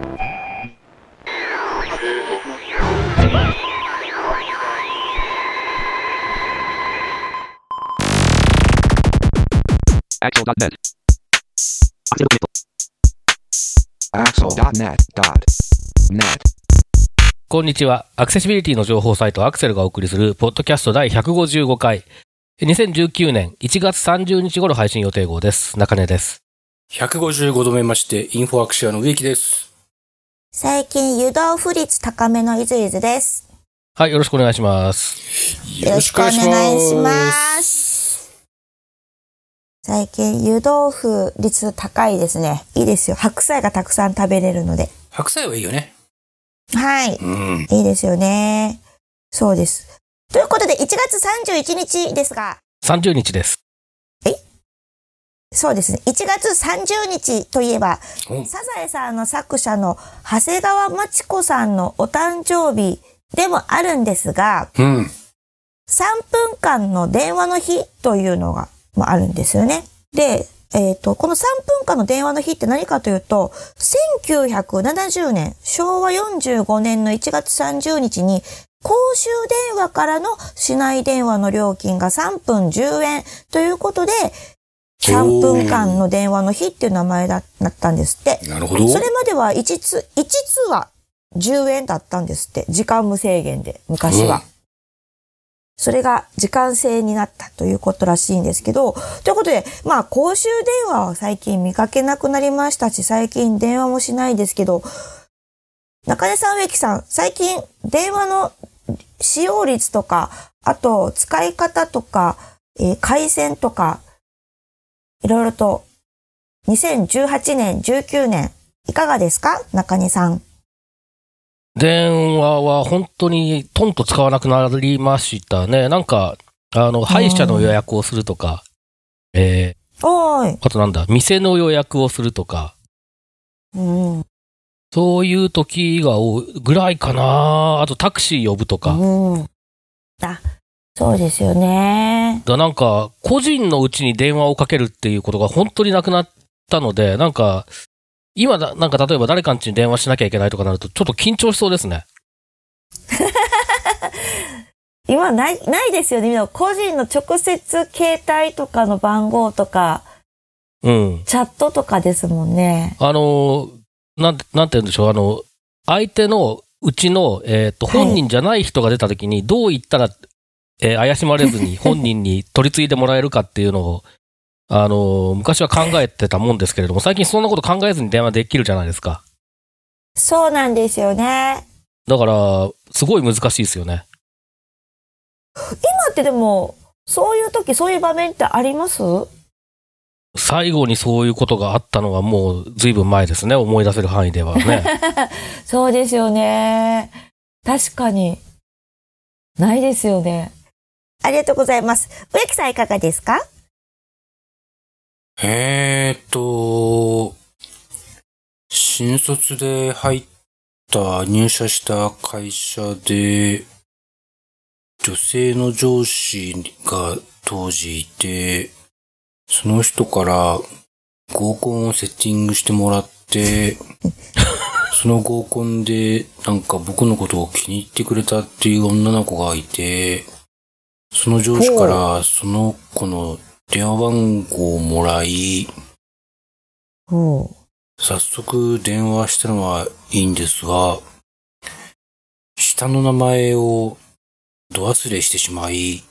Axel.net. Axel.net. こんにちは。アクセシビリティの情報サイトアクセルがお送りする、ポッドキャスト第155回。2019年1月30日頃配信予定号です。中根です。155度目まして、インフォアクシアの植木です。最近湯豆腐率高めのいずいずです。はい、よろしくお願いします。よろしくお願いします。最近湯豆腐率高いですね。いいですよ。白菜がたくさん食べれるので。白菜はいいよね。はい。うん、いいですよね。そうです。ということで、1月31日ですが。30日です。そうですね。1月30日といえば、サザエさんの作者の長谷川町子さんのお誕生日でもあるんですが、うん、3分間の電話の日というのが、あ、るんですよね。で、えっ、ー、と、この3分間の電話の日って何かというと、1970年、昭和45年の1月30日に、公衆電話からの市内電話の料金が3分10円ということで、3分間の電話の日っていう名前だったんですって。なるほど。それまでは1通、1通は10円だったんですって。時間無制限で、昔は。うん、それが時間制になったということらしいんですけど、ということで、まあ公衆電話は最近見かけなくなりましたし、最近電話もしないですけど、中根さん、植木さん、最近電話の使用率とか、あと使い方とか、えー、回線とか、いろいろと2018年、19年、いかがですか中根さん。電話は本当にトンと使わなくなりましたね。なんか、あの、歯医者の予約をするとか、えー、おーい。あとなんだ、店の予約をするとか、うん。そういう時が多いぐらいかな。あとタクシー呼ぶとか。うん。あ、そうですよね。だなんか、個人のうちに電話をかけるっていうことが本当になくなったので、なんか、今だ、なんか例えば誰かんちに電話しなきゃいけないとかなると、ちょっと緊張しそうですね。今ない、ないですよね。みんな個人の直接携帯とかの番号とか、うん。チャットとかですもんね。あの、なんて、なんて言うんでしょう。あの、相手のうちの、えっ、ー、と、本人じゃない人が出た時に、どう言ったらえー、怪しまれずに本人に取り継いでもらえるかっていうのを、あの、昔は考えてたもんですけれども、最近そんなこと考えずに電話できるじゃないですか。そうなんですよね。だから、すごい難しいですよね。今ってでも、そういう時、そういう場面ってあります最後にそういうことがあったのはもう随分前ですね。思い出せる範囲ではね。そうですよね。確かに。ないですよね。ありがとうございます。植木さんいかがですかえーと、新卒で入った入社した会社で、女性の上司が当時いて、その人から合コンをセッティングしてもらって、その合コンでなんか僕のことを気に入ってくれたっていう女の子がいて、その上司からその子の電話番号をもらい、早速電話したのはいいんですが、下の名前をど忘れしてしまい、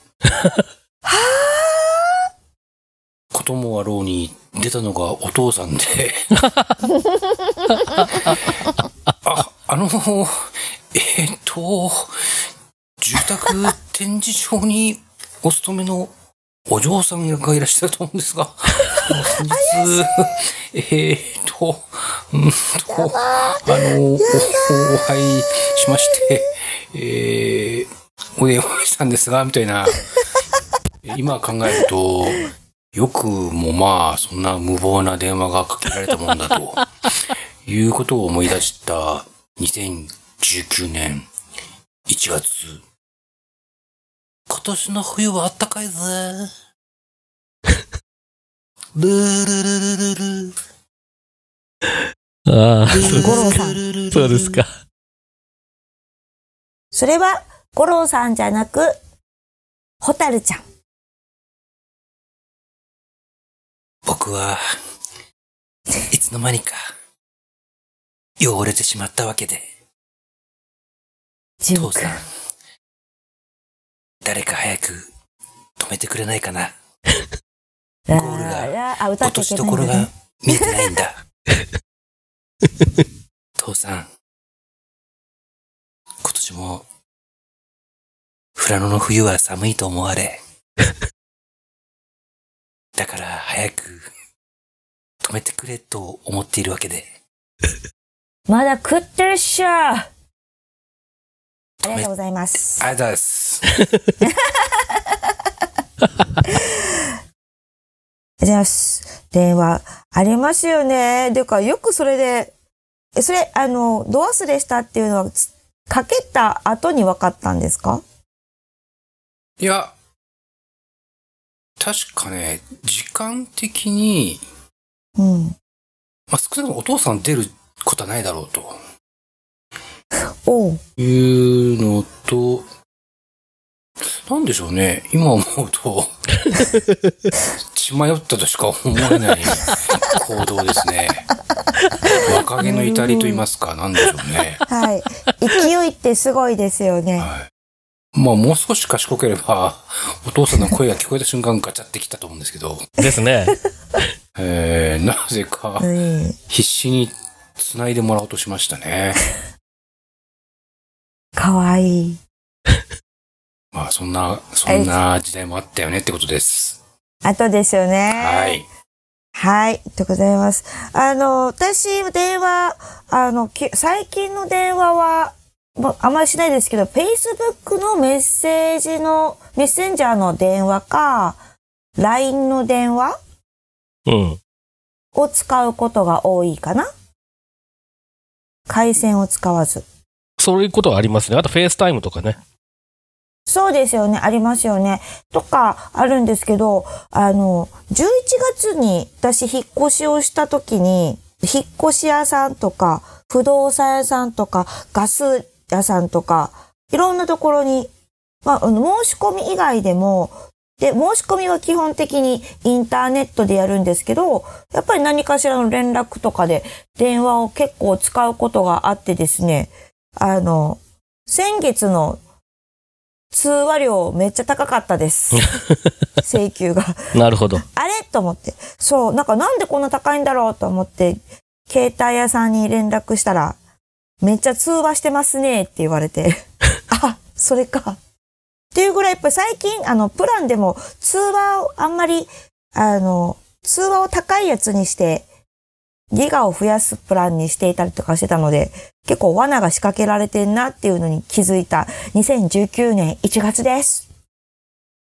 こともあろうに出たのがお父さんで あ、あの、えー、っと、住宅展示場にお勤めのお嬢さんがいらっしゃると思うんですが、先日、えっと、うんと、あの、お会いしまして、えー、お電話したんですが、みたいな、今考えると、よくもまあ、そんな無謀な電話がかけられたもんだと、いうことを思い出した2019年1月。今年の冬はあったかいぜ。ルールルルルル。ああ、すごさん。そうですか。それは、五郎さんじゃなく、ホタルちゃん。僕は、いつの間にか、汚れてしまったわけで。ジョーさん。誰か早く止めてくれないかな。ゴールが、落としどころが見えてないんだ。父さん、今年も、富良野の冬は寒いと思われ。だから早く止めてくれと思っているわけで。まだ食ってるっしょありがとうございます。ありがとうございます。電話、電話、ありますよね。でか、よくそれで、それ、あの、ドアスレしたっていうのは、かけた後に分かったんですかいや、確かね、時間的に、うん。まあ、少なくともお父さん出ることはないだろうと。いうのと、なんでしょうね。今思うと、血迷ったとしか思えない行動ですね。若気の至りと言いますか、なんでしょうね。はい。勢いってすごいですよね。はい、まあ、もう少し賢ければ、お父さんの声が聞こえた瞬間ガチャってきたと思うんですけど。ですね。えー、なぜか、必死に繋いでもらおうとしましたね。かわいい。まあ、そんな、そんな時代もあったよねってことです。あとですよね。はい。はい、でございます。あの、私、電話、あの、最近の電話は、まあんまりしないですけど、Facebook のメッセージの、メッセンジャーの電話か、LINE の電話うん。を使うことが多いかな回線を使わず。そういうことはありますね。あと、フェイスタイムとかね。そうですよね。ありますよね。とか、あるんですけど、あの、11月に私引っ越しをした時に、引っ越し屋さんとか、不動産屋さんとか、ガス屋さんとか、いろんなところに、まあ、の申し込み以外でも、で、申し込みは基本的にインターネットでやるんですけど、やっぱり何かしらの連絡とかで電話を結構使うことがあってですね、あの、先月の通話料めっちゃ高かったです。請求がなるほど。あれと思って。そう、なんかなんでこんな高いんだろうと思って、携帯屋さんに連絡したら、めっちゃ通話してますねって言われて、あ、それか。っていうぐらいやっぱり最近、あの、プランでも通話をあんまり、あの、通話を高いやつにして、ギガを増やすプランにしていたりとかしてたので、結構罠が仕掛けられてんなっていうのに気づいた2019年1月です。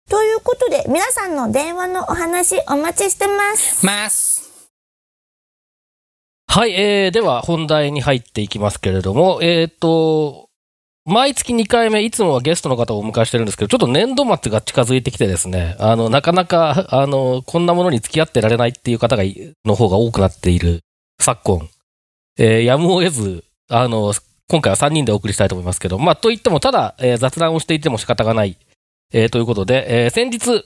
ということで、皆さんの電話のお話お待ちしてます。ます。はい、えー、では本題に入っていきますけれども、えー、っと、毎月2回目、いつもはゲストの方をお迎えしてるんですけど、ちょっと年度末が近づいてきてですね、あの、なかなか、あの、こんなものに付き合ってられないっていう方が、の方が多くなっている昨今、えー、やむを得ず、あの、今回は3人でお送りしたいと思いますけど、まあ、といっても、ただ、えー、雑談をしていても仕方がない、えー、ということで、えー、先日、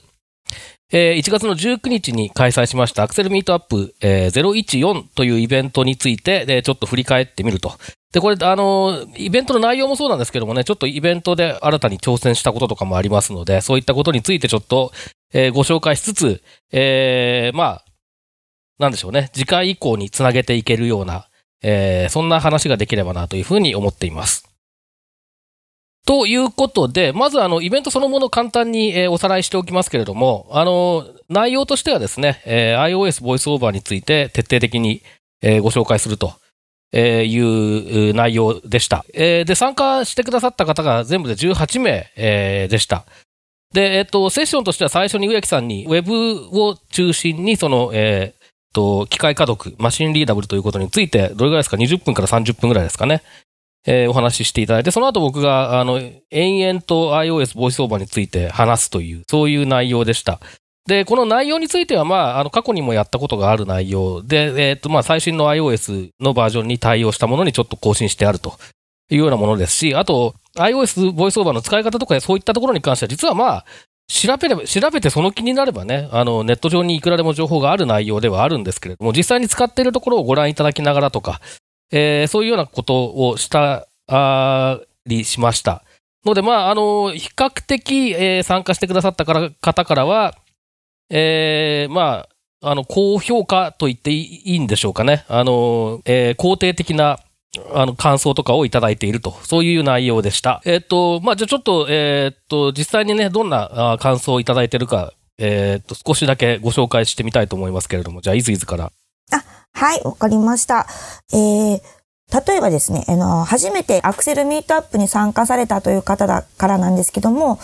えー、1月の19日に開催しましたアクセルミートアップ、えー、014というイベントについて、ちょっと振り返ってみると。で、これ、あのイベントの内容もそうなんですけどもね、ちょっとイベントで新たに挑戦したこととかもありますので、そういったことについてちょっと、えー、ご紹介しつつ、えー、まあ、なんでしょうね、次回以降につなげていけるような、えー、そんな話ができればなというふうに思っています。ということで、まずあの、イベントそのものを簡単に、えー、おさらいしておきますけれども、あの、内容としてはですね、えー、iOS VoiceOver について徹底的に、えー、ご紹介するとえー、いう内容でした。えー、で、参加してくださった方が全部で18名、えー、でした。で、えっ、ー、と、セッションとしては最初に植木さんに、ウェブを中心に、その、えと、機械家族、マシンリーダブルということについて、どれぐらいですか ?20 分から30分ぐらいですかね。えー、お話ししていただいて、その後僕が、あの、延々と iOS ボイスオーバーについて話すという、そういう内容でした。で、この内容については、まあ、あの、過去にもやったことがある内容で、えっ、ー、と、まあ、最新の iOS のバージョンに対応したものにちょっと更新してあるというようなものですし、あと、iOS ボイスオーバーの使い方とかそういったところに関しては、実はまあ、調べれば、調べてその気になればね、あの、ネット上にいくらでも情報がある内容ではあるんですけれども、実際に使っているところをご覧いただきながらとか、えー、そういうようなことをしたりしました。ので、まあ、あの、比較的、えー、参加してくださったから方からは、えー、まあ、あの、高評価と言っていいんでしょうかね。あの、え肯定的なあの、感想とかをいただいていると、そういう内容でした。えっ、ー、と、まあ、じゃあちょっと、えっ、ー、と、実際にね、どんな感想をいただいてるか、えっ、ー、と、少しだけご紹介してみたいと思いますけれども、じゃあ、いずいずから。あ、はい、わかりました。えー、例えばですね、あの、初めてアクセルミートアップに参加されたという方だからなんですけども、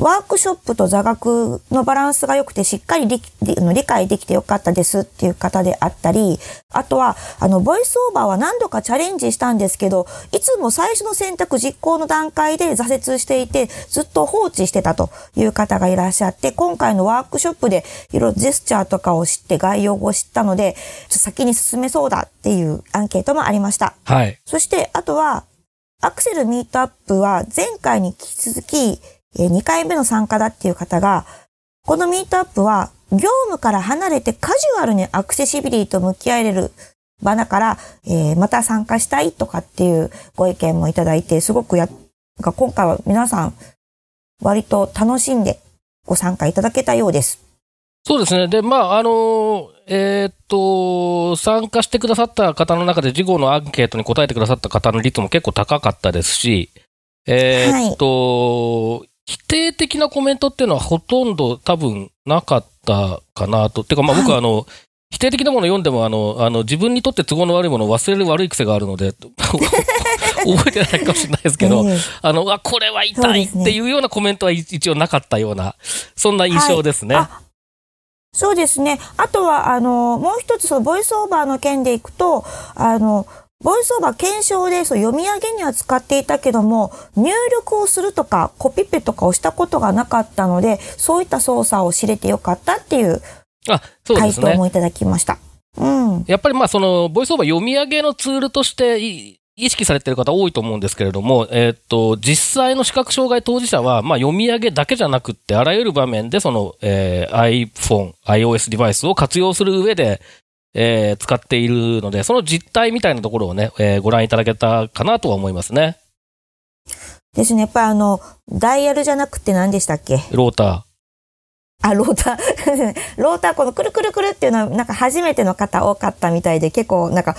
ワークショップと座学のバランスが良くてしっかり理理解できてよかったですっていう方であったり、あとは、あの、ボイスオーバーは何度かチャレンジしたんですけど、いつも最初の選択実行の段階で挫折していて、ずっと放置してたという方がいらっしゃって、今回のワークショップでいろいろジェスチャーとかを知って概要を知ったので、先に進めそうだっていうアンケートもありました。はい。そして、あとは、アクセルミートアップは前回に引き続き、2回目の参加だっていう方が、このミートアップは業務から離れてカジュアルにアクセシビリティと向き合えれる場だから、えー、また参加したいとかっていうご意見もいただいて、すごくや、今回は皆さん割と楽しんでご参加いただけたようです。そうですね。で、まあ、あの、えー、っと、参加してくださった方の中で、事後のアンケートに答えてくださった方の率も結構高かったですし、えー、っと、否定的なコメントっていうのはほとんど多分なかったかなと。てか、まあ僕はあの、はい否定的なものを読んでもあのあの自分にとって都合の悪いものを忘れる悪い癖があるので 覚えてないかもしれないですけど、えー、あのあこれは痛いっていうようなコメントは一応なかったようなそんな印象ですね。はい、そうですねあとはあのもう一つそのボイスオーバーの件でいくとあのボイスオーバー検証でそう読み上げには使っていたけども、入力をするとか、コピペとかをしたことがなかったので、そういった操作を知れてよかったっていう回答もいただきました。うん。やっぱりまあその、ボイスオーバー読み上げのツールとして意識されている方多いと思うんですけれども、えー、と、実際の視覚障害当事者は、まあ、読み上げだけじゃなくって、あらゆる場面で、その、えー、iPhone、iOS デバイスを活用する上で、えー、使っているので、その実態みたいなところをね、えー、ご覧いただけたかなとは思いますね。ですね。やっぱあの、ダイヤルじゃなくて何でしたっけローター。あ、ローター。ローター、このくるくるくるっていうのは、なんか初めての方多かったみたいで、結構なんか、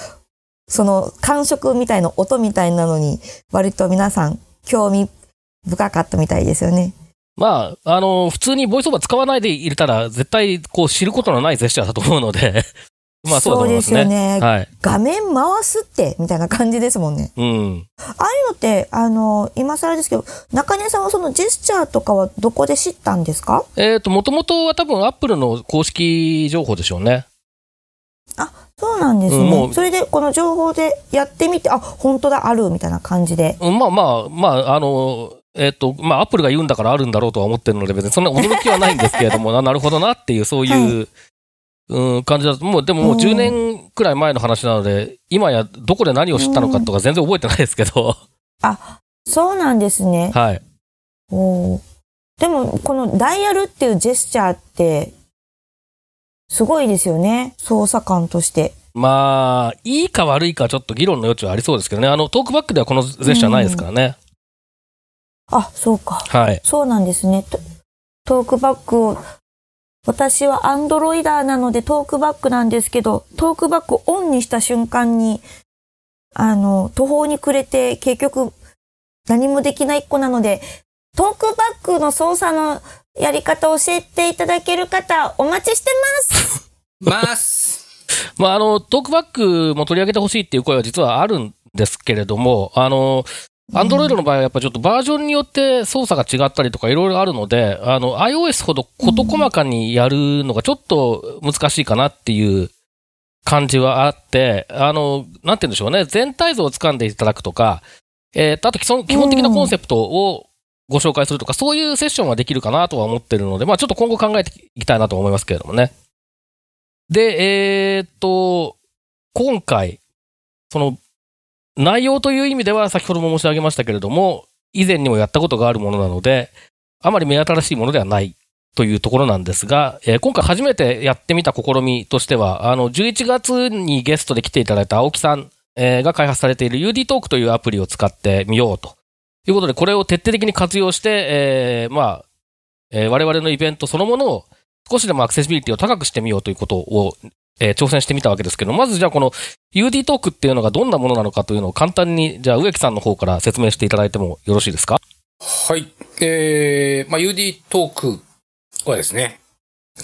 その感触みたいな音みたいなのに、割と皆さん興味深かったみたいですよね。まあ、あの、普通にボイスオーバー使わないでいたら、絶対、こう、知ることのないジェスチャーだと思うのでまあそうだと思いますね。そうですよね。はい、画面回すって、みたいな感じですもんね。うん。ああいうのって、あの、今更ですけど、中根さんはそのジェスチャーとかはどこで知ったんですかえっ、ー、と、もともとは多分アップルの公式情報でしょうね。あ、そうなんですね。うん、それで、この情報でやってみて、あ、本当だ、ある、みたいな感じで。うん、まあまあ、まあ、あの、えっ、ー、と、まあ、アップルが言うんだからあるんだろうとは思ってるので、別にそんな驚きはないんですけれども、なるほどなっていう、そういう、はいうん、感じだと、もう、でももう10年くらい前の話なので、今やどこで何を知ったのかとか全然覚えてないですけど。あ、そうなんですね。はい。おでも、このダイヤルっていうジェスチャーって、すごいですよね。捜査官として。まあ、いいか悪いかちょっと議論の余地はありそうですけどね。あの、トークバックではこのジェスチャーないですからね。あ、そうか。はい。そうなんですね。トークバックを私はアンドロイダーなのでトークバックなんですけど、トークバックオンにした瞬間に、あの、途方に暮れて結局何もできないっ子なので、トークバックの操作のやり方を教えていただける方、お待ちしてますますまあ、あの、トークバックも取り上げてほしいっていう声は実はあるんですけれども、あの、アンドロイドの場合はやっぱちょっとバージョンによって操作が違ったりとかいろいろあるので、あの iOS ほど事細かにやるのがちょっと難しいかなっていう感じはあって、あの、なんて言うんでしょうね、全体像を掴んでいただくとか、えー、あと基本的なコンセプトをご紹介するとか、そういうセッションはできるかなとは思ってるので、まあちょっと今後考えていきたいなと思いますけれどもね。で、えー、っと、今回、その内容という意味では先ほども申し上げましたけれども、以前にもやったことがあるものなので、あまり目新しいものではないというところなんですが、えー、今回初めてやってみた試みとしては、あの、11月にゲストで来ていただいた青木さん、えー、が開発されている UD トークというアプリを使ってみようということで、これを徹底的に活用して、えー、まあ、えー、我々のイベントそのものを少しでもアクセシビリティを高くしてみようということをえー、挑戦してみたわけですけど、まずじゃあこの UD トークっていうのがどんなものなのかというのを簡単に、じゃあ植木さんの方から説明していただいてもよろしいですかはい。えー、まあ、UD トークはですね、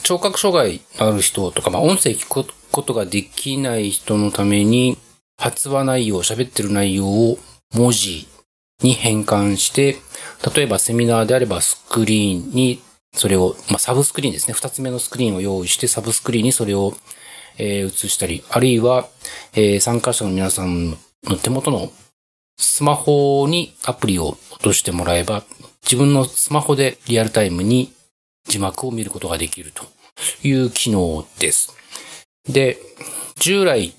聴覚障害のある人とか、まあ、音声聞くことができない人のために、発話内容、喋ってる内容を文字に変換して、例えばセミナーであればスクリーンにそれを、まあ、サブスクリーンですね。二つ目のスクリーンを用意して、サブスクリーンにそれをえー、移したり、あるいは、えー、参加者の皆さんの手元のスマホにアプリを落としてもらえば、自分のスマホでリアルタイムに字幕を見ることができるという機能です。で、従来、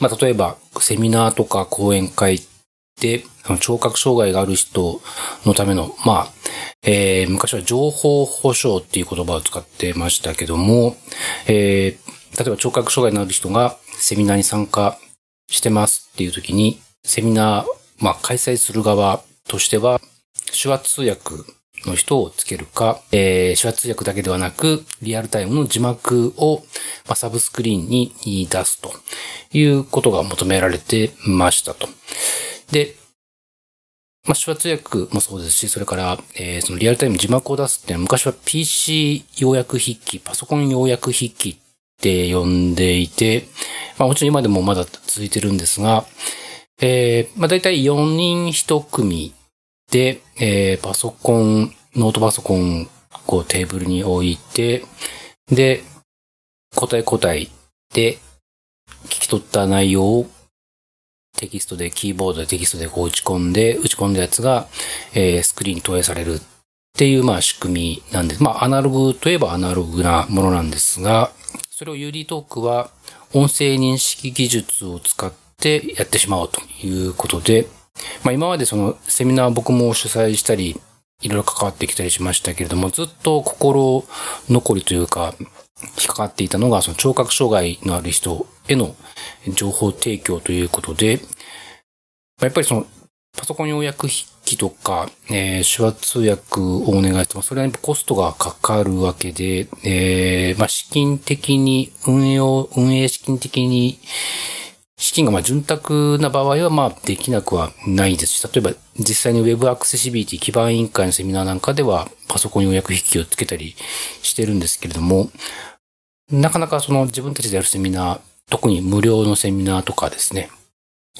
まあ、例えば、セミナーとか講演会で、聴覚障害がある人のための、まあ、えー、昔は情報保障っていう言葉を使ってましたけども、えー、例えば聴覚障害のある人がセミナーに参加してますっていう時に、セミナー、まあ、開催する側としては、手話通訳の人をつけるか、えー、手話通訳だけではなく、リアルタイムの字幕を、まあ、サブスクリーンに出すということが求められてましたと。で、まあ、手話通訳もそうですし、それから、えー、そのリアルタイム字幕を出すっていうのは昔は PC 要約筆記、パソコン要約筆記って呼んでいて、まあもちろん今でもまだ続いてるんですが、えー、まあ大体4人1組で、えー、パソコン、ノートパソコンをテーブルに置いて、で、答え答えで聞き取った内容をテキストで、キーボードでテキストで打ち込んで、打ち込んだやつが、えー、スクリーンに投影されるっていう、まあ、仕組みなんです。まあ、アナログといえばアナログなものなんですが、それを UD トークは音声認識技術を使ってやってしまおうということで、まあ、今までそのセミナー僕も主催したり、いろいろ関わってきたりしましたけれども、ずっと心残りというか、引っかかっていたのが、その聴覚障害のある人への情報提供ということで、やっぱりその、パソコン要約機とか、えー、手話通訳をお願いしても、それはやっぱコストがかかるわけで、えー、まあ、資金的に、運営を、運営資金的に、資金がまあ潤沢な場合はまあできなくはないですし、例えば実際に Web アクセシビリティ基盤委員会のセミナーなんかではパソコン予約引きをつけたりしてるんですけれども、なかなかその自分たちでやるセミナー、特に無料のセミナーとかですね、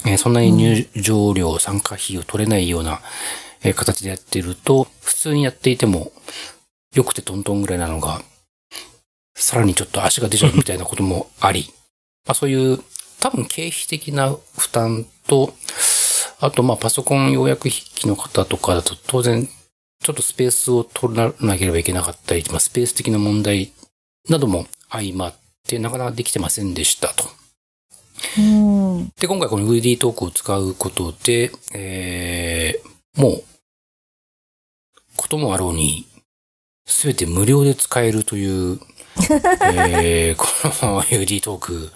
えそんなに入場料、参加費を取れないような、え形でやってると、普通にやっていても、良くてトントンぐらいなのが、さらにちょっと足が出ちゃうみたいなこともあり、まあそういう、多分経費的な負担と、あとまあパソコン要約筆記の方とかだと当然、ちょっとスペースを取らなければいけなかったり、まあスペース的な問題なども相まってなかなかできてませんでしたと。で、今回この VD トークを使うことで、えー、もう、こともあろうに、すべて無料で使えるという、えー、この UD トーク、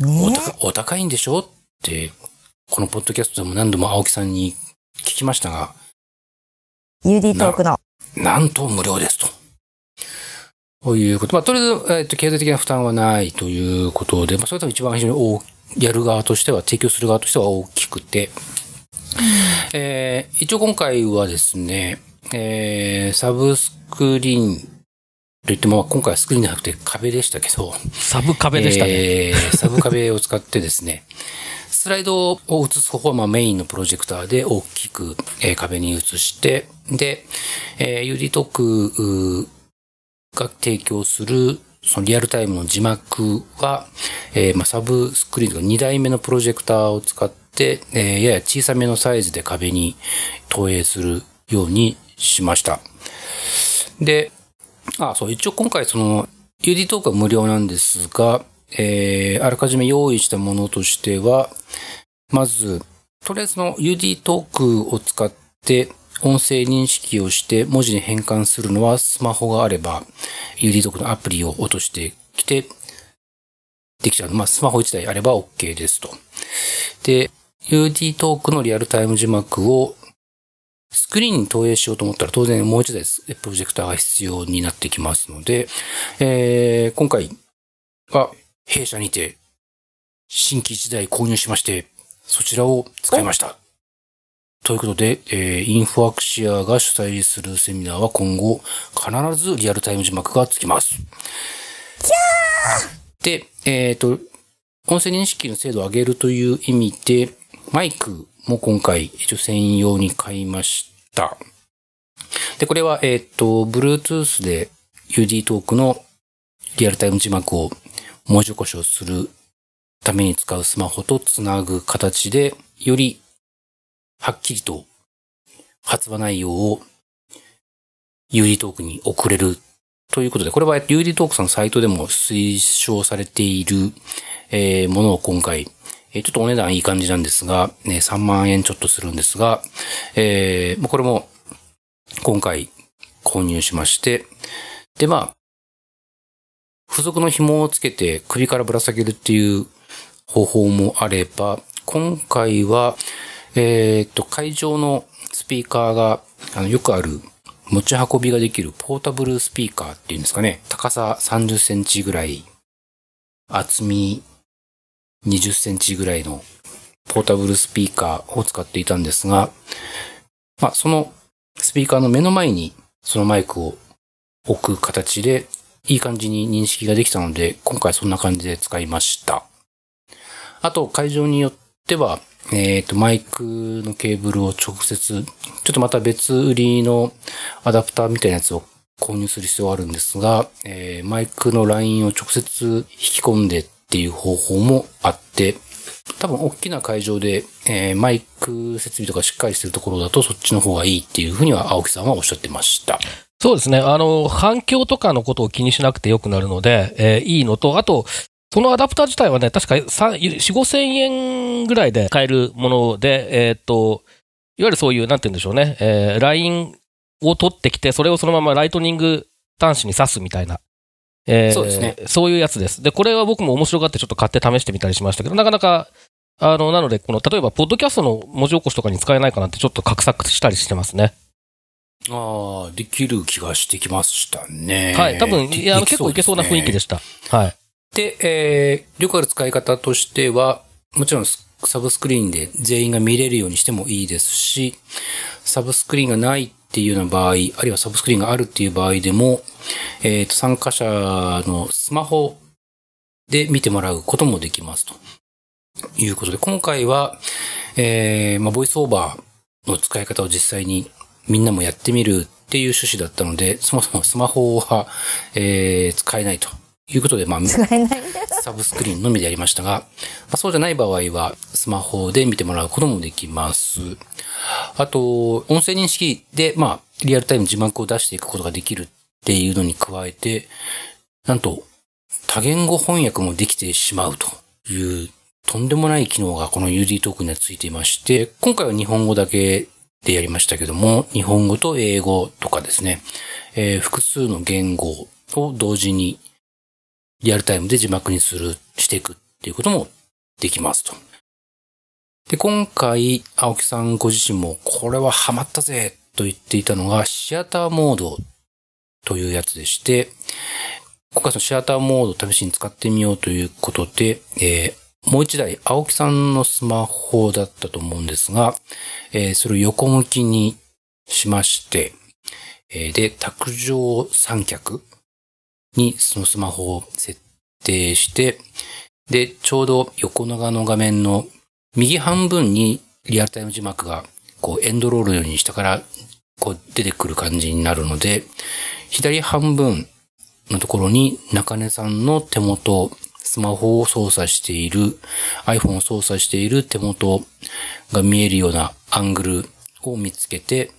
ね、お高いんでしょって、このポッドキャストでも何度も青木さんに聞きましたが、UD トークの。なんと無料ですと。ということ。まあ、とりあえず、えっ、と、経済的な負担はないということで、まあ、それとも一番非常に大、やる側としては、提供する側としては大きくて、えー、一応今回はですね、えー、サブスクリーン、といっても、今回はスクリーンじゃなくて壁でしたけど。サブ壁でしたね。えー、サブ壁を使ってですね、スライドを映す方法はまあメインのプロジェクターで大きく、えー、壁に映して、で、えー、ユーリトークが提供するそのリアルタイムの字幕は、えー、まあ、サブスクリーンとか2台目のプロジェクターを使って、えー、やや小さめのサイズで壁に投影するようにしました。で、あ、そう、一応今回その、UD トークは無料なんですが、えー、あらかじめ用意したものとしては、まず、とりあえずの UD トークを使って、音声認識をして文字に変換するのはスマホがあれば、有利族のアプリを落としてきて、できちゃう。まあ、スマホ1台あれば OK ですと。で、UD トークのリアルタイム字幕をスクリーンに投影しようと思ったら当然もう一台プロジェクターが必要になってきますので、えー、今回は弊社にて新規1台購入しまして、そちらを使いました。ということで、えー、インフォアクシアが主催するセミナーは今後、必ずリアルタイム字幕がつきます。で、えっ、ー、と、音声認識の精度を上げるという意味で、マイクも今回、一応専用に買いました。で、これは、えっ、ー、と、Bluetooth で UD トークのリアルタイム字幕を文字起こしをするために使うスマホとつなぐ形で、よりはっきりと発話内容を有利トークに送れるということで、これは有利トークさんのサイトでも推奨されている、えものを今回、えちょっとお値段いい感じなんですが、ね、3万円ちょっとするんですが、えこれも今回購入しまして、で、まあ、付属の紐をつけて首からぶら下げるっていう方法もあれば、今回は、えー、っと、会場のスピーカーが、あの、よくある、持ち運びができるポータブルスピーカーっていうんですかね。高さ30センチぐらい、厚み20センチぐらいのポータブルスピーカーを使っていたんですが、まあ、そのスピーカーの目の前にそのマイクを置く形で、いい感じに認識ができたので、今回そんな感じで使いました。あと、会場によっては、えっ、ー、と、マイクのケーブルを直接、ちょっとまた別売りのアダプターみたいなやつを購入する必要があるんですが、えー、マイクのラインを直接引き込んでっていう方法もあって、多分大きな会場で、えー、マイク設備とかしっかりしてるところだとそっちの方がいいっていうふうには青木さんはおっしゃってました。そうですね。あの、反響とかのことを気にしなくてよくなるので、えー、いいのと、あと、そのアダプター自体はね、確か4、5千円ぐらいで買えるもので、えっ、と、いわゆるそういう、なんて言うんでしょうね、えー、ラインを取ってきて、それをそのままライトニング端子に挿すみたいな。えー、そうですね。そういうやつです。で、これは僕も面白がってちょっと買って試してみたりしましたけど、なかなか、あの、なので、この、例えば、ポッドキャストの文字起こしとかに使えないかなってちょっと画策したりしてますね。ああ、できる気がしてきましたね。はい、多分、いや、結構いけそうな雰囲気でした。はい。で、えー、よくある使い方としては、もちろんサブスクリーンで全員が見れるようにしてもいいですし、サブスクリーンがないっていうような場合、あるいはサブスクリーンがあるっていう場合でも、えっ、ー、と、参加者のスマホで見てもらうこともできますと。いうことで、今回は、えー、まあ、ボイスオーバーの使い方を実際にみんなもやってみるっていう趣旨だったので、そもそもスマホは、えー、使えないということで、まあ、サブスクリーンのみでやりましたが、まあ、そうじゃない場合は、スマホで見てもらうこともできます。あと、音声認識で、まあ、リアルタイム字幕を出していくことができるっていうのに加えて、なんと、多言語翻訳もできてしまうという、とんでもない機能がこの UD トークにはついていまして、今回は日本語だけでやりましたけども、日本語と英語とかですね、えー、複数の言語を同時にリアルタイムで字幕にする、していくっていうこともできますと。で、今回、青木さんご自身も、これはハマったぜと言っていたのが、シアターモードというやつでして、今回そのシアターモード試しに使ってみようということで、えー、もう一台、青木さんのスマホだったと思うんですが、えー、それを横向きにしまして、えー、で、卓上三脚にそのスマホを設定して、で、ちょうど横長の画面の右半分にリアルタイム字幕がこうエンドロールのように下からこう出てくる感じになるので、左半分のところに中根さんの手元、スマホを操作している、iPhone を操作している手元が見えるようなアングルを見つけて、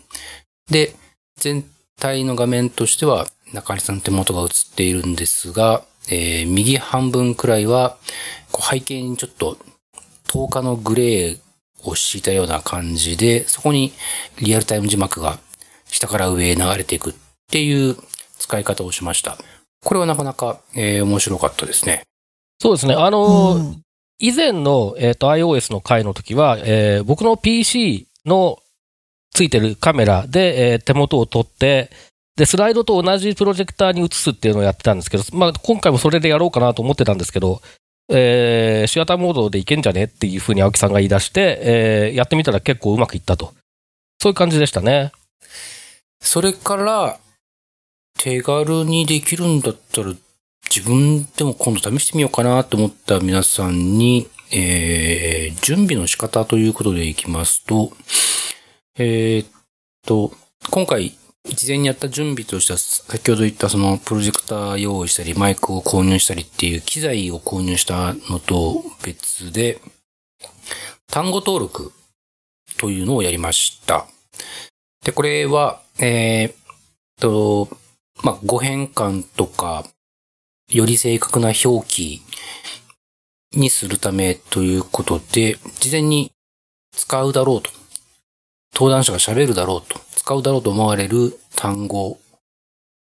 で、全体の画面としては中西さんの手元が映っているんですが、えー、右半分くらいは、背景にちょっと、10日のグレーを敷いたような感じで、そこにリアルタイム字幕が下から上へ流れていくっていう使い方をしました。これはなかなか、えー、面白かったですね。そうですね。あのーうん、以前の、えーと iOS の回の時は、えー、僕の PC のついてるカメラで、えー、手元を撮って、で、スライドと同じプロジェクターに移すっていうのをやってたんですけど、まあ、今回もそれでやろうかなと思ってたんですけど、えー、シアターモードでいけんじゃねっていうふうに青木さんが言い出して、えー、やってみたら結構うまくいったと。そういう感じでしたね。それから、手軽にできるんだったら、自分でも今度試してみようかなと思った皆さんに、えー、準備の仕方ということでいきますと、えー、っと、今回事前にやった準備としては、先ほど言ったそのプロジェクター用意したり、マイクを購入したりっていう機材を購入したのと別で、単語登録というのをやりました。で、これは、えー、っと、まあ、語変換とか、より正確な表記にするためということで、事前に使うだろうと登壇者が喋るだろうと、使うだろうと思われる単語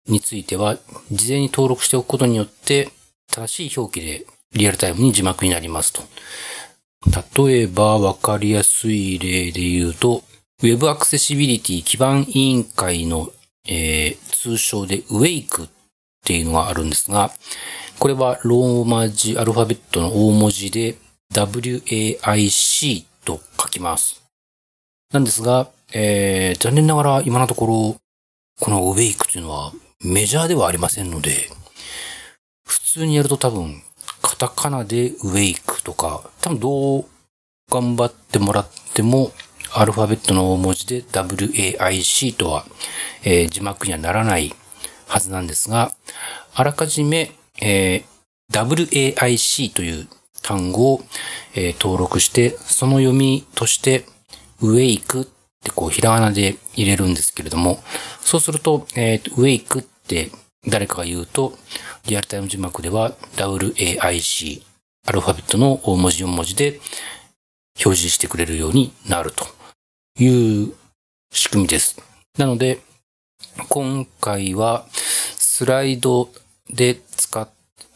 については、事前に登録しておくことによって、正しい表記でリアルタイムに字幕になりますと。例えば、わかりやすい例で言うと、Web アクセシビリティ基盤委員会の、えー、通称で WAKE っていうのがあるんですが、これはローマ字、アルファベットの大文字で WAIC と書きます。なんですが、えー、残念ながら今のところ、このウェイクというのはメジャーではありませんので、普通にやると多分、カタカナでウェイクとか、多分どう頑張ってもらっても、アルファベットの大文字で WAIC とは、えー、字幕にはならないはずなんですが、あらかじめ、えー、WAIC という単語を、えー、登録して、その読みとして、上行くってこう、ひらがなで入れるんですけれども、そうすると、えっ、ー、と、上行くって誰かが言うと、リアルタイム字幕では WAIC、アルファベットの大文字4文字で表示してくれるようになるという仕組みです。なので、今回はスライドで使っ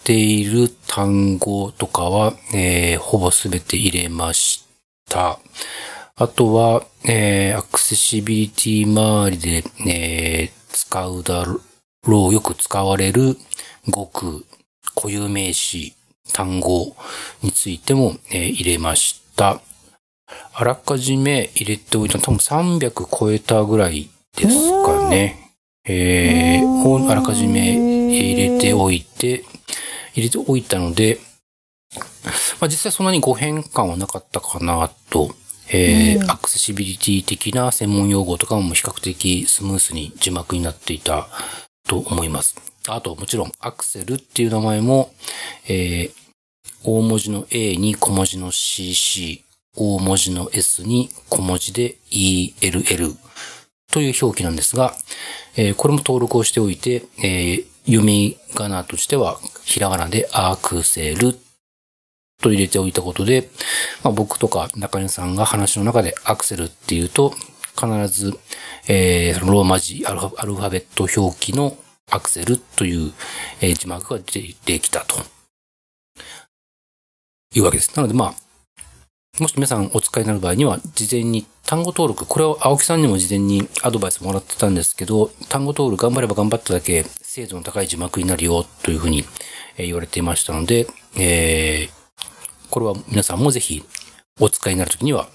ている単語とかは、えー、ほぼすべて入れました。あとは、えー、アクセシビリティ周りで、えー、使うだろう、よく使われる語句、固有名詞、単語についても、えー、入れました。あらかじめ入れておいたの多分300超えたぐらいですかね。えー、をあらかじめ入れておいて、入れておいたので、まあ、実際そんなにご変換はなかったかなとえー、アクセシビリティ的な専門用語とかも比較的スムースに字幕になっていたと思います。あと、もちろん、アクセルっていう名前も、えー、大文字の A に小文字の CC、大文字の S に小文字で ELL という表記なんですが、えー、これも登録をしておいて、えー、読み仮名としては、ひらがなでアクセルと入れておいたことで、まあ、僕とか中根さんが話の中でアクセルっていうと、必ず、えー、ローマ字アルファベット表記のアクセルという、えー、字幕が出てきたと。いうわけです。なのでまあ、もし皆さんお使いになる場合には、事前に単語登録、これは青木さんにも事前にアドバイスもらってたんですけど、単語登録頑張れば頑張っただけ精度の高い字幕になるよというふうに言われていましたので、えー、これは皆さんもぜひお使いになるときには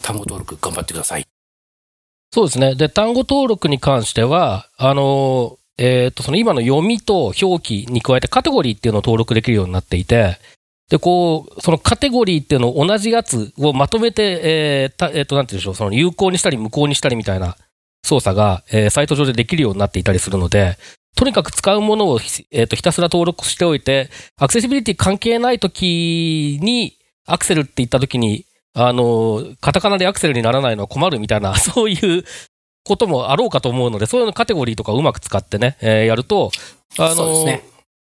単語登録頑張ってください。そうですね。で、単語登録に関しては、あの、えっ、ー、と、その今の読みと表記に加えてカテゴリーっていうのを登録できるようになっていて、で、こう、そのカテゴリーっていうのを同じやつをまとめて、えー、えっ、ー、と、なんて言うんでしょう、その有効にしたり無効にしたりみたいな操作が、えー、サイト上でできるようになっていたりするので、とにかく使うものをひ,、えー、とひたすら登録しておいて、アクセシビリティ関係ない時に、アクセルって言った時に、あの、カタカナでアクセルにならないのは困るみたいな、そういうこともあろうかと思うので、そういうカテゴリーとかをうまく使ってね、えー、やると、あの、ね、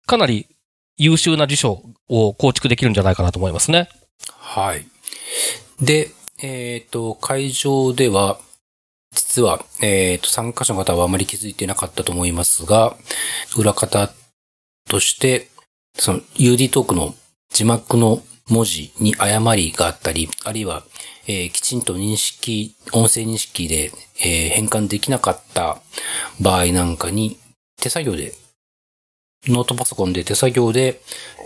かなり優秀な辞書を構築できるんじゃないかなと思いますね。はい。で、えっ、ー、と、会場では、実は、えっ、ー、と、参加者の方はあまり気づいてなかったと思いますが、裏方として、その UD トークの字幕の文字に誤りがあったり、あるいは、えー、きちんと認識、音声認識で、えー、変換できなかった場合なんかに、手作業で、ノートパソコンで手作業で、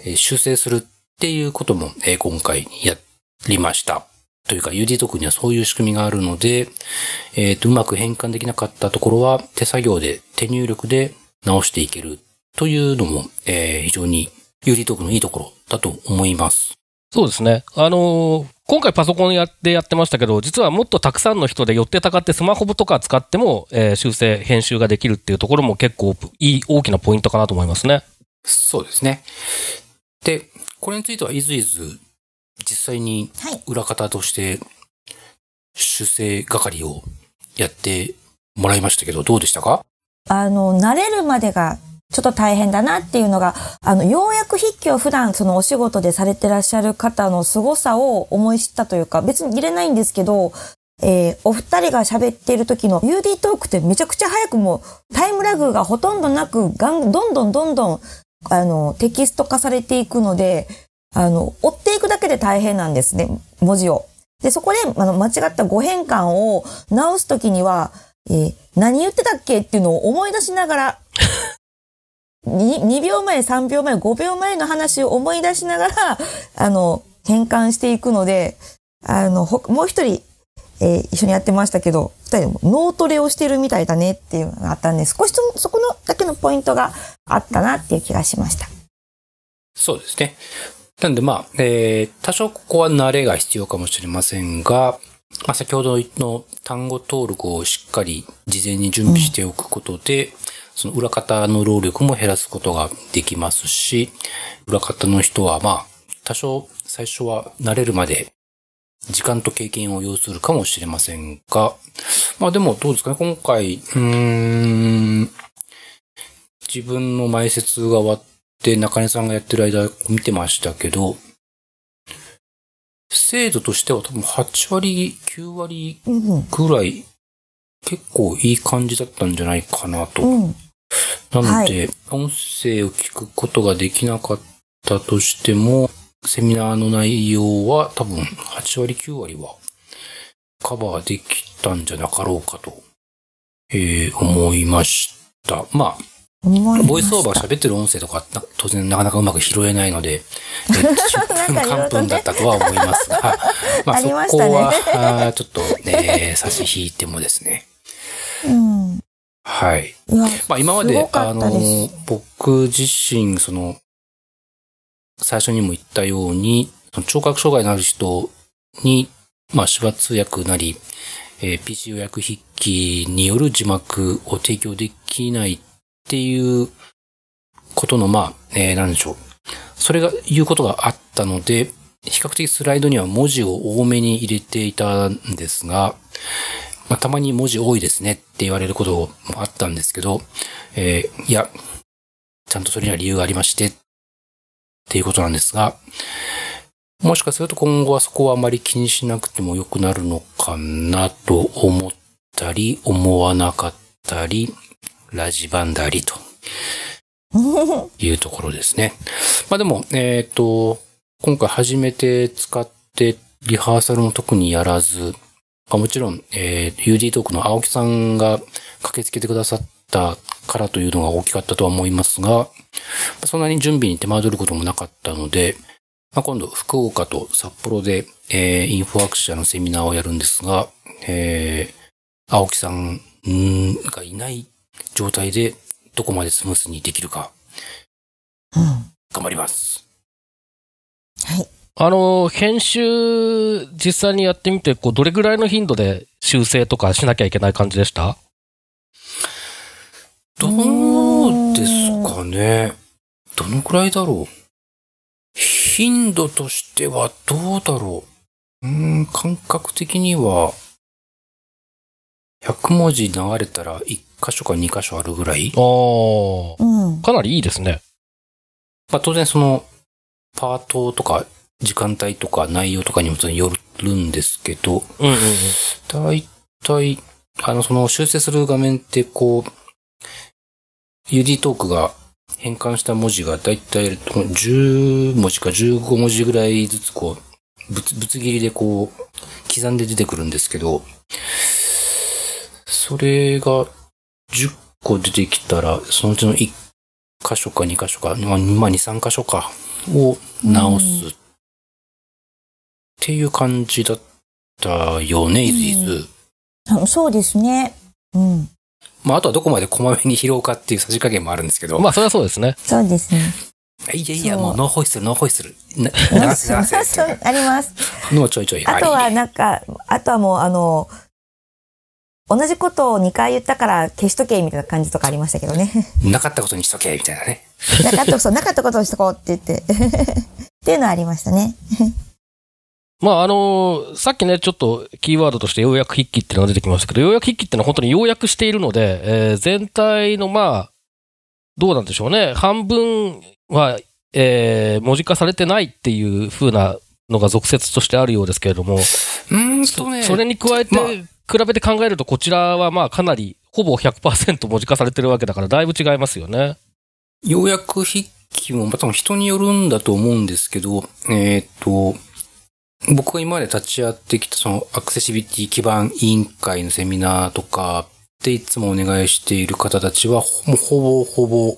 えー、修正するっていうことも、え今回やりました。というか UD トークにはそういう仕組みがあるので、えっ、ー、と、うまく変換できなかったところは手作業で、手入力で直していけるというのも、えー、非常に UD トークのいいところだと思います。そうですね。あのー、今回パソコンやでやってましたけど、実はもっとたくさんの人で寄ってたかってスマホとか使っても、えー、修正、編集ができるっていうところも結構いい大きなポイントかなと思いますね。そうですね。で、これについてはいずいず実際に裏方として修正係をやってもらいましたけど、どうでしたかあの、慣れるまでがちょっと大変だなっていうのが、あの、ようやく筆記を普段そのお仕事でされてらっしゃる方の凄さを思い知ったというか、別に入れないんですけど、えー、お二人が喋っている時の UD トークってめちゃくちゃ早くもタイムラグがほとんどなく、どんどんどんどん、あの、テキスト化されていくので、あの、追っていくだけで大変なんですね、文字を。で、そこで、あの、間違った誤変換を直すときには、えー、何言ってたっけっていうのを思い出しながら、2, 2秒前、3秒前、5秒前の話を思い出しながら、あの、変換していくので、あの、もう一人、えー、一緒にやってましたけど、二人も脳トレをしてるみたいだねっていうのがあったんで、少しそこのだけのポイントがあったなっていう気がしました。そうですね。なんでまあ、えー、多少ここは慣れが必要かもしれませんが、まあ、先ほどの単語登録をしっかり事前に準備しておくことで、うん、その裏方の労力も減らすことができますし、裏方の人はまあ、多少最初は慣れるまで時間と経験を要するかもしれませんが、まあでもどうですかね、今回、うーん、自分の前説が終わっで、中根さんがやってる間見てましたけど、精度としては多分8割、9割ぐらい、結構いい感じだったんじゃないかなと。なので、音声を聞くことができなかったとしても、セミナーの内容は多分8割、9割はカバーできたんじゃなかろうかと、え思いました。まあ、ボイスオーバー喋ってる音声とか、当然なかなかうまく拾えないので、え10分、半 分だったとは思いますが、まあそこは、ちょっと、ね、差し引いてもですね。はい。まあ今まで、あの、僕自身、その、最初にも言ったように、聴覚障害のある人に、まあ手話通訳なり、えー、PC 予約筆記による字幕を提供できないっていうことの、まあ、えー、なんでしょう。それが、いうことがあったので、比較的スライドには文字を多めに入れていたんですが、まあ、たまに文字多いですねって言われることもあったんですけど、えー、いや、ちゃんとそれには理由がありまして、っていうことなんですが、もしかすると今後はそこはあまり気にしなくても良くなるのかなと思ったり、思わなかったり、ラジバンダリと いうところですね。まあでも、えっ、ー、と、今回初めて使ってリハーサルも特にやらず、もちろん、えー、UD トークの青木さんが駆けつけてくださったからというのが大きかったとは思いますが、そんなに準備に手間取ることもなかったので、まあ、今度福岡と札幌で、えー、インフォアクシャのセミナーをやるんですが、えー、青木さんがいない状態でどこまでスムースにできるか。うん。頑張ります。はい。あの、編集、実際にやってみて、こう、どれぐらいの頻度で修正とかしなきゃいけない感じでしたどうですかね。どのくらいだろう。頻度としてはどうだろう。うん、感覚的には、100文字流れたら箇所か2箇所あるぐらい。ああ、うん、かなりいいですね。まあ当然その、パートとか、時間帯とか内容とかにもよるんですけど、うんうんうん、大体、あの、その修正する画面ってこう、UD トークが変換した文字がだいたい10文字か15文字ぐらいずつこう、ぶつ、ぶつ切りでこう、刻んで出てくるんですけど、それが10個出てきたら、そのうちの1箇所か2箇所か、まあ2、3箇所か、を直す。っていう感じだったよね、いずいず。そうですね。うん。まあ、あとはどこまでこまめに拾うかっていうさじ加減もあるんですけど。まあ、それはそうですね。そうですね。いやいや、もう、ノーホイッスル、ノーホイッスル。流す、流 す。あります。のちょいちょい。あとは、なんか、あとはもう、あの、同じことを2回言ったから消しとけみたいな感じとかありましたけどね。なかったことにしとけみたいなね。なかった、こと、なかったことにしとこうって言って っていうのはありましたね。まあ、あのー、さっきね、ちょっとキーワードとしてようやく筆記っていうのが出てきましたけど、ようやく筆記っていうのは本当に要約しているので、えー、全体の、まあ、どうなんでしょうね。半分は、えー、文字化されてないっていう風なのが俗説としてあるようですけれども。うんとね。それに加えて、まあ、比べて考えるとこちらはまあかなりほぼ100%文字化されてるわけだからだいぶ違いますよね。ようやく筆記も、まあ、人によるんだと思うんですけど、えっ、と、僕が今まで立ち会ってきたそのアクセシビリティ基盤委員会のセミナーとかでいつもお願いしている方たちは、もうほぼほぼ、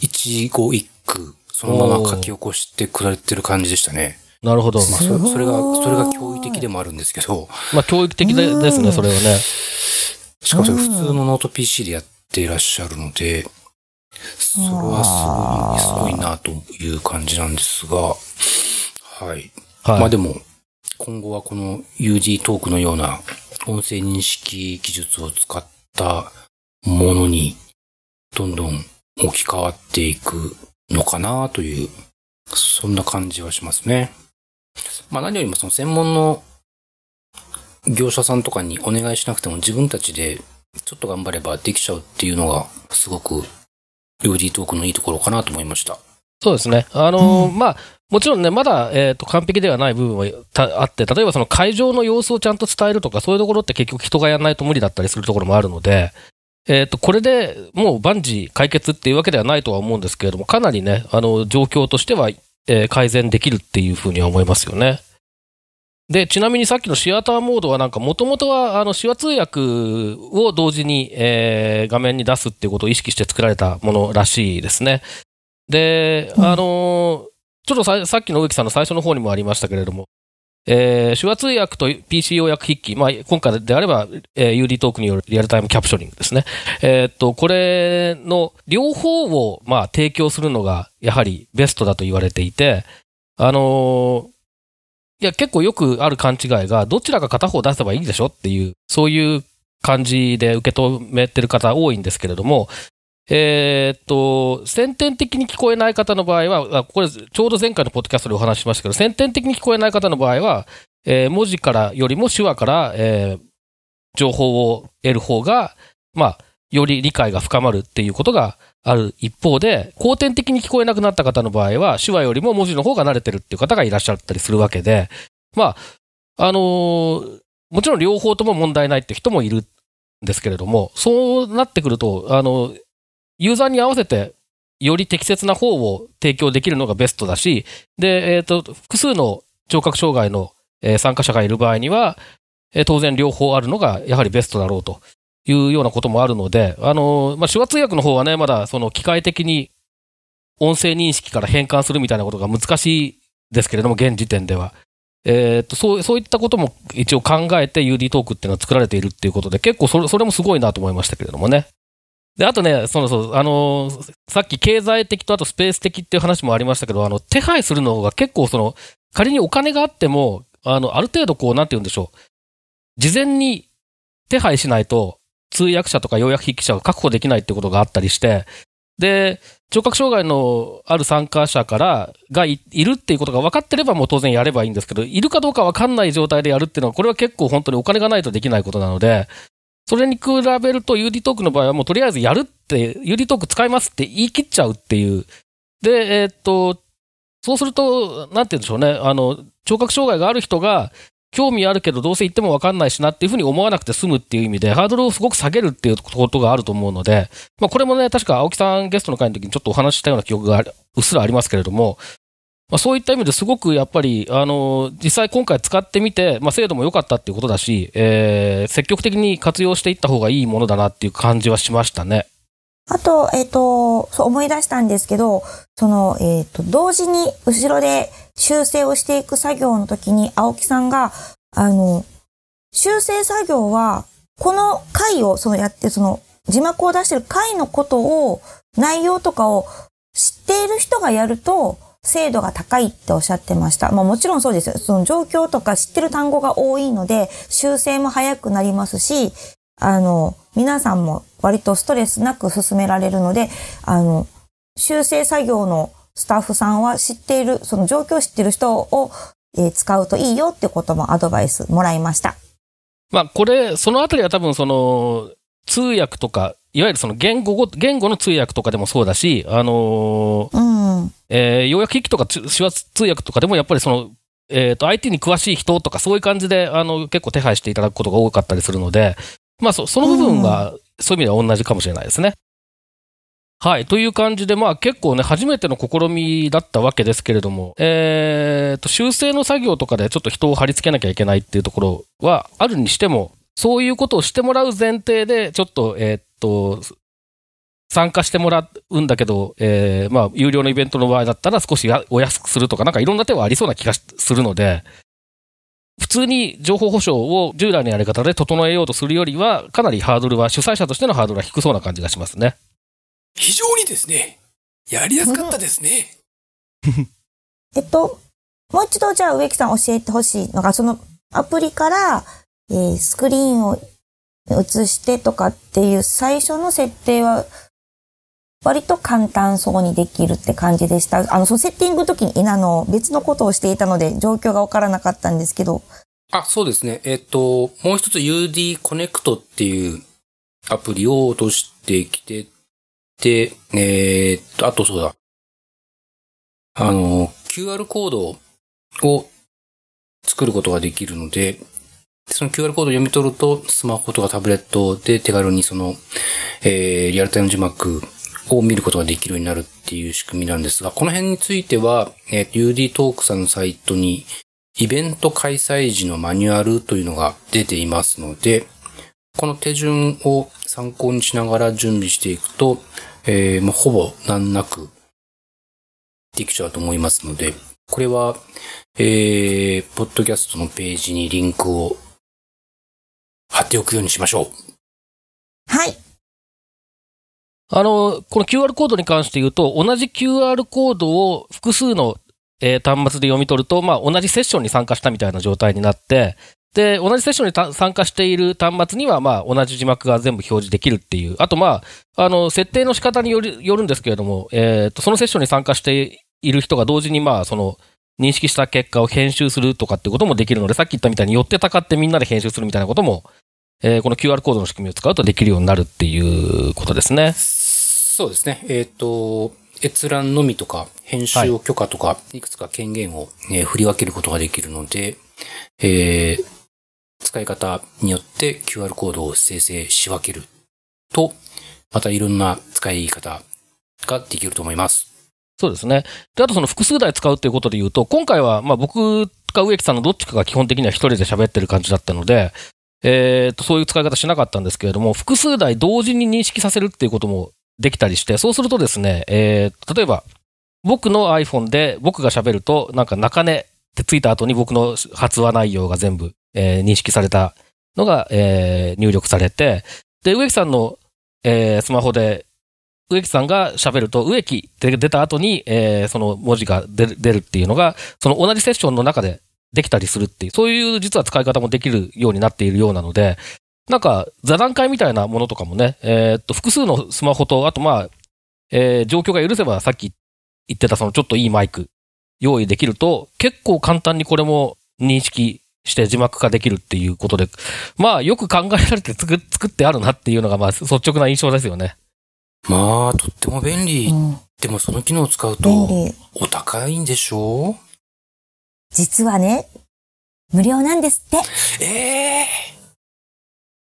一語一句、そのまま書き起こしてくられてる感じでしたね。なるほど。まあ、それそれが、それが驚異的でもあるんですけど。まあ、教育的でですね、それはね。しかも普通のノート PC でやっていらっしゃるので、それはすごい、すごいなという感じなんですが、はい。はい、まあでも、今後はこの UD トークのような音声認識技術を使ったものに、どんどん置き換わっていくのかなという、そんな感じはしますね。まあ何よりもその専門の業者さんとかにお願いしなくても自分たちでちょっと頑張ればできちゃうっていうのがすごく UD トークのいいところかなと思いました。そうですね。あのーまあ、もちろんね、まだ、えーと、完璧ではない部分はあって、例えばその会場の様子をちゃんと伝えるとか、そういうところって結局人がやらないと無理だったりするところもあるので、えーとこれでもう万事解決っていうわけではないとは思うんですけれども、かなりね、あの状況としてはえ改善できるっていうふうには思いますよね。で、ちなみにさっきのシアターモードはなんかもともとはあの手話通訳を同時に、えー、画面に出すっていうことを意識して作られたものらしいですね。で、あのー、ちょっとさっきの植木さんの最初の方にもありましたけれども、えー、手話通訳と PC 要約筆記、まあ、今回であれば、えー、UD トークによるリアルタイムキャプショニングですね。えー、っと、これの両方を、まあ、提供するのが、やはりベストだと言われていて、あのー、いや、結構よくある勘違いが、どちらか片方出せばいいでしょっていう、そういう感じで受け止めてる方多いんですけれども、えー、っと、先天的に聞こえない方の場合は、これ、ちょうど前回のポッドキャストでお話ししましたけど、先天的に聞こえない方の場合は、えー、文字からよりも手話から、えー、情報を得る方が、まあ、より理解が深まるっていうことがある一方で、後天的に聞こえなくなった方の場合は、手話よりも文字の方が慣れてるっていう方がいらっしゃったりするわけで、まあ、あのー、もちろん両方とも問題ないって人もいるんですけれども、そうなってくると、あのーユーザーに合わせて、より適切な方を提供できるのがベストだし、で、えっ、ー、と、複数の聴覚障害の、参加者がいる場合には、当然両方あるのがやはりベストだろうというようなこともあるので、あのまあ、手話通訳の方はね、まだその機械的に音声認識から変換するみたいなことが難しいですけれども、現時点では。えー、っとそうそういったことも一応考えて UD トークっていうのは作られているっていうことで、結構それそれもすごいなと思いましたけれどもね。で、あとね、そのそう、あのー、さっき経済的とあとスペース的っていう話もありましたけど、あの、手配するのが結構その、仮にお金があっても、あの、ある程度こう、なんて言うんでしょう。事前に手配しないと、通訳者とか要約筆記者が確保できないってことがあったりして、で、聴覚障害のある参加者からがいるっていうことが分かってれば、もう当然やればいいんですけど、いるかどうか分かんない状態でやるっていうのは、これは結構本当にお金がないとできないことなので、それに比べると UD トークの場合はもうとりあえずやるって、UD トーク使いますって言い切っちゃうっていう。で、えー、っと、そうすると、なんて言うんでしょうね、あの、聴覚障害がある人が、興味あるけどどうせ行っても分かんないしなっていうふうに思わなくて済むっていう意味で、ハードルをすごく下げるっていうことがあると思うので、まあ、これもね、確か青木さんゲストの会の時にちょっとお話ししたような記憶がうっすらありますけれども、まあ、そういった意味ですごくやっぱり、あの実際今回使ってみて、まあ、精度も良かったっていうことだし、えー、積極的に活用していった方がいいものだなっていう感じはしましたね。あと、えっ、ー、と、そう思い出したんですけど、その、えっ、ー、と、同時に後ろで修正をしていく作業の時に青木さんが、あの、修正作業は、この回を、そのやって、その、字幕を出してる回のことを、内容とかを知っている人がやると、精度が高いっておっしゃってました。まあもちろんそうですよ。その状況とか知ってる単語が多いので、修正も早くなりますし、あの、皆さんも割とストレスなく進められるので、あの、修正作業のスタッフさんは知っている、その状況を知っている人を、えー、使うといいよってこともアドバイスもらいました。まあこれ、そのあたりは多分その、通訳とか、いわゆるその言語言語の通訳とかでもそうだし、あのーうん、えー、要約機とか手話通訳とかでもやっぱりその、えっ、ー、と、相手に詳しい人とかそういう感じで、あの、結構手配していただくことが多かったりするので、まあそ、その部分は、そういう意味では同じかもしれないですね。はい。という感じで、まあ結構ね、初めての試みだったわけですけれども、えー、と、修正の作業とかでちょっと人を貼り付けなきゃいけないっていうところはあるにしても、そういうことをしてもらう前提で、ちょっと、えー、っと、参加してもらうんだけど、えー、まあ、有料のイベントの場合だったら少しお安くするとか、なんかいろんな手はありそうな気がするので、普通に情報保障を従来のやり方で整えようとするよりは、かなりハードルは、主催者としてのハードルは低そうな感じがしますね。非常にですね、やりやすかったですね。えっと、もう一度じゃあ植木さん教えてほしいのが、そのアプリから、えー、スクリーンを映してとかっていう最初の設定は割と簡単そうにできるって感じでした。あの、そセッティング時に、あの、別のことをしていたので、状況がわからなかったんですけど。あ、そうですね。えっ、と、もう一つ UD コネクトっていうアプリを落としてきてで、えっ、と、あとそうだ。あの、QR コードを作ることができるので、その QR コードを読み取ると、スマホとかタブレットで手軽にその、えー、リアルタイム字幕を見ることができるようになるっていう仕組みなんですが、この辺については、えー、UD トークさんのサイトに、イベント開催時のマニュアルというのが出ていますので、この手順を参考にしながら準備していくと、えー、ほぼ難なくできちゃうと思いますので、これは、えー、ポッドキャストのページにリンクを貼っておくようにしましょう。はい。あの、この QR コードに関して言うと、同じ QR コードを複数の、えー、端末で読み取ると、まあ、同じセッションに参加したみたいな状態になって、で、同じセッションに参加している端末には、まあ、同じ字幕が全部表示できるっていう。あと、まあ、あの、設定の仕方によるよるんですけれども、えっ、ー、と、そのセッションに参加している人が同時に、まあ、その、認識した結果を編集するとかってこともできるので、さっき言ったみたいに寄ってたかってみんなで編集するみたいなことも、えー、この QR コードの仕組みを使うとできるようになるっていうことですね。そうですね。えっ、ー、と、閲覧のみとか、編集を許可とか、はい、いくつか権限を、ね、振り分けることができるので、えー、使い方によって QR コードを生成し分けると、またいろんな使い方ができると思います。そうですね。で、あとその複数台使うっていうことで言うと、今回は、まあ僕か植木さんのどっちかが基本的には一人で喋ってる感じだったので、えー、と、そういう使い方しなかったんですけれども、複数台同時に認識させるっていうこともできたりして、そうするとですね、えー、例えば、僕の iPhone で僕が喋ると、なんか中根ってついた後に僕の発話内容が全部、えー、認識されたのが、えー、入力されて、で、植木さんの、えー、スマホで、植木さんが喋ると、植木って出た後に、えー、その文字が出るっていうのが、その同じセッションの中でできたりするっていう、そういう実は使い方もできるようになっているようなので、なんか、座談会みたいなものとかもね、えー、っと、複数のスマホと、あとまあ、えー、状況が許せばさっき言ってたそのちょっといいマイク用意できると、結構簡単にこれも認識して字幕化できるっていうことで、まあ、よく考えられて作ってあるなっていうのが、まあ、率直な印象ですよね。まあ、とっても便利。うん、でも、その機能を使うと、お高いんでしょう実はね、無料なんですって。ええー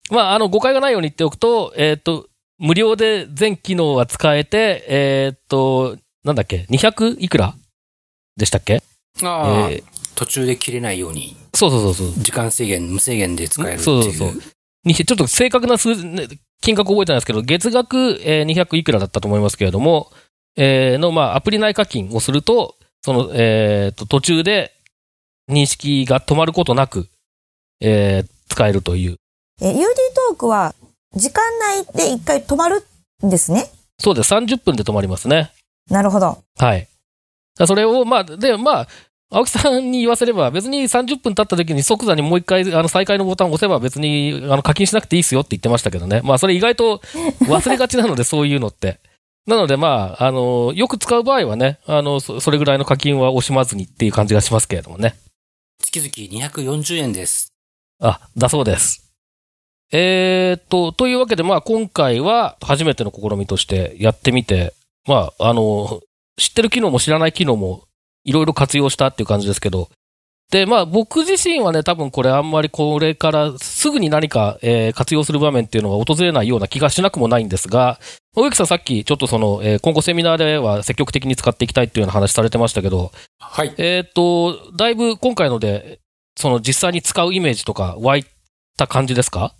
まあ、あの、誤解がないように言っておくと、えっ、ー、と、無料で全機能は使えて、えっ、ー、と、なんだっけ、200いくらでしたっけああ、えー、途中で切れないように。そうそうそうそう。時間制限、無制限で使えるっていう。そうそうそう。にちょっと正確な数字、金額覚えてないですけど、月額、えー、200いくらだったと思いますけれども、えー、の、まあ、アプリ内課金をすると、その、えっ、ー、と、途中で認識が止まることなく、えー、使えるというえー、UD トークは時間内で一回止まるんですね。そうです。30分で止まりますね。なるほど。はい。それを、まあ、で、まあ、青木さんに言わせれば、別に30分経った時に即座にもう一回、あの、再開のボタンを押せば別に、あの、課金しなくていいですよって言ってましたけどね。まあ、それ意外と忘れがちなので、そういうのって。なので、まあ、あの、よく使う場合はね、あの、それぐらいの課金は惜しまずにっていう感じがしますけれどもね。月々240円です。あ、だそうです。えー、っと、というわけで、まあ今回は初めての試みとしてやってみて、まああの、知ってる機能も知らない機能もいろいろ活用したっていう感じですけど、で、まあ僕自身はね、多分これあんまりこれからすぐに何か、えー、活用する場面っていうのは訪れないような気がしなくもないんですが、植木さんさっきちょっとその、えー、今後セミナーでは積極的に使っていきたいっていうような話されてましたけど、はい。えっ、と、だいぶ今回ので、その実際に使うイメージとか湧いた感じですか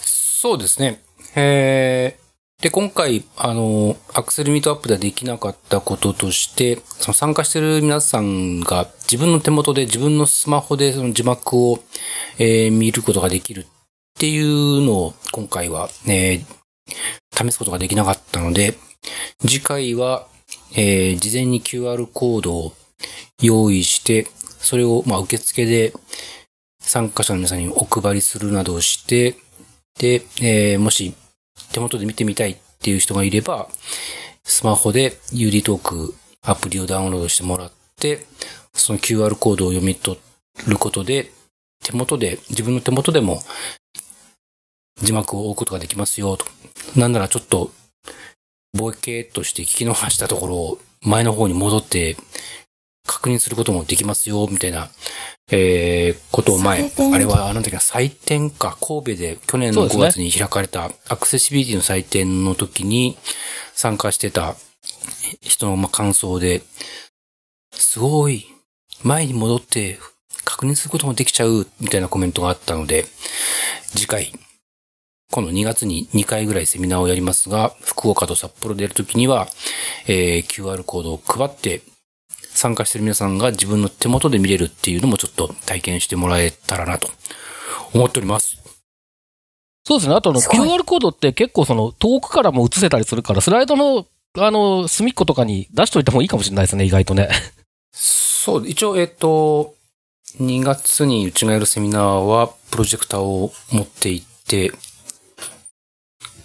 そうですね。えー、で、今回、あの、アクセルミートアップではできなかったこととして、その参加してる皆さんが自分の手元で自分のスマホでその字幕を、えー、見ることができるっていうのを今回は、えー、試すことができなかったので、次回は、えー、事前に QR コードを用意して、それを、まあ、受付で、参加者の皆さんにお配りするなどをして、で、えー、もし手元で見てみたいっていう人がいれば、スマホで UD トークアプリをダウンロードしてもらって、その QR コードを読み取ることで、手元で、自分の手元でも字幕を置くことができますよと。なんならちょっと、ボケーっとして聞き逃したところを前の方に戻って確認することもできますよ、みたいな、えー、ことを前、あれは、あの時の祭典か、神戸で去年の5月に開かれたアクセシビリティの祭典の時に参加してた人の感想で、すごい、前に戻って確認することもできちゃう、みたいなコメントがあったので、次回、今度2月に2回ぐらいセミナーをやりますが、福岡と札幌でやるときには、えー、QR コードを配って、参加してる皆さんが自分の手元で見れるっていうのもちょっと体験してもらえたらなと思っております。そうですね。あとの QR コードって結構その遠くからも映せたりするから、スライドのあの、隅っことかに出しといた方がいいかもしれないですね、意外とね。そう、一応、えっ、と、2月にうちがやるセミナーは、プロジェクターを持っていって、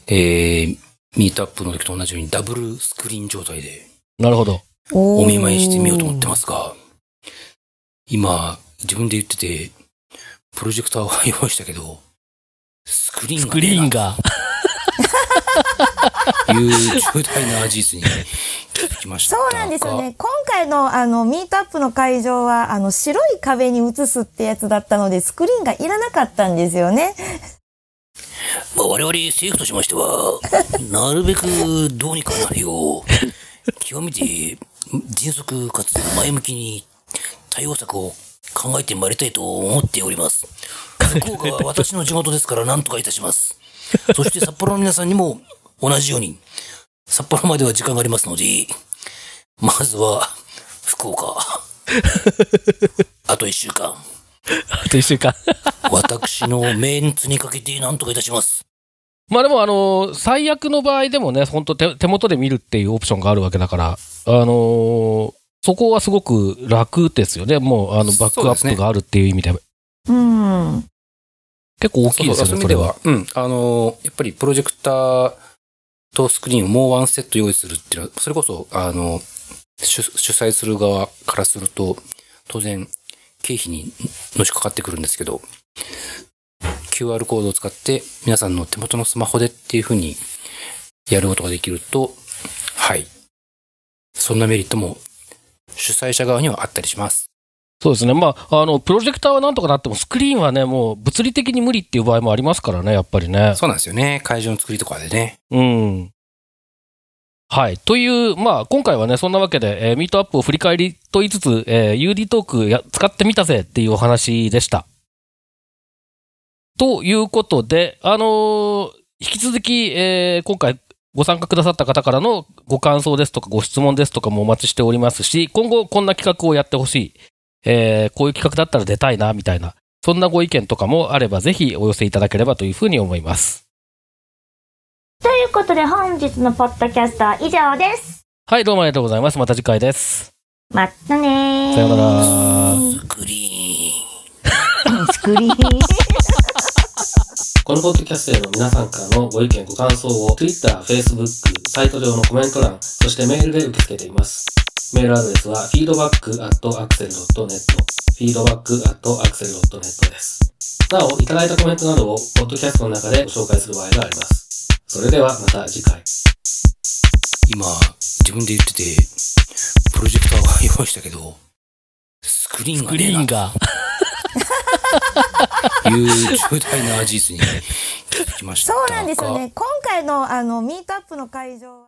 えー、ミートアップの時と同じようにダブルスクリーン状態で。なるほど。お見舞いしてみようと思ってますが、今、自分で言ってて、プロジェクター入用意したけど、スクリーンが。スクリーンが。いう重大な事実に気づきました。そうなんですよね。今回のあの、ミートアップの会場は、あの、白い壁に映すってやつだったので、スクリーンがいらなかったんですよね。まあ、我々政府としましては、なるべくどうにかなるよう、極めて迅速かつ前向きに対応策を考えてまいりたいと思っております。福岡は私の地元ですから何とかいたします。そして札幌の皆さんにも同じように、札幌までは時間がありますので、まずは福岡。あと一週間。あと一週間。私のメンツにかけて何とかいたします。まあでも、あの最悪の場合でもね、本当手手元で見るっていうオプションがあるわけだから、あのー、そこはすごく楽ですよね。もう、あの、バックアップがあるっていう意味で。うでね、うん。結構大きいですよね、そうそうれは。うん。あのやっぱりプロジェクターとスクリーンをもうワンセット用意するっていうのは、それこそ、あの主、主催する側からすると、当然、経費にのしかかってくるんですけど、QR コードを使って皆さんの手元のスマホでっていう風にやることができると、はい。そんなメリットも主催者側にはあったりします。そうですね。まあ、あの、プロジェクターはなんとかなっても、スクリーンはね、もう物理的に無理っていう場合もありますからね、やっぱりね。そうなんですよね。会場の作りとかでね。うん。はい。という、まあ、今回はね、そんなわけで、えー、ミートアップを振り返りと言いつつ、えー、UD トークや使ってみたぜっていうお話でした。ということで、あのー、引き続き、えー、今回ご参加くださった方からのご感想ですとかご質問ですとかもお待ちしておりますし、今後こんな企画をやってほしい、えー、こういう企画だったら出たいな、みたいな、そんなご意見とかもあればぜひお寄せいただければというふうに思います。ということで本日のポッドキャストは以上です。はい、どうもありがとうございます。また次回です。またねさようなら。スクリーン。スクリーン。このポッドキャストへの皆さんからのご意見、ご感想を Twitter、Facebook、サイト上のコメント欄、そしてメールで受け付けています。メールアドレスは feedback.axel.net feedback.axel.net です。なお、いただいたコメントなどをポッドキャストの中でご紹介する場合があります。それではまた次回。今、自分で言ってて、プロジェクターは用意したけど、スクリーンが、ね。スクリーンが。いう重大な事実に気づきましたそうなんですよね今回のあのミートアップの会場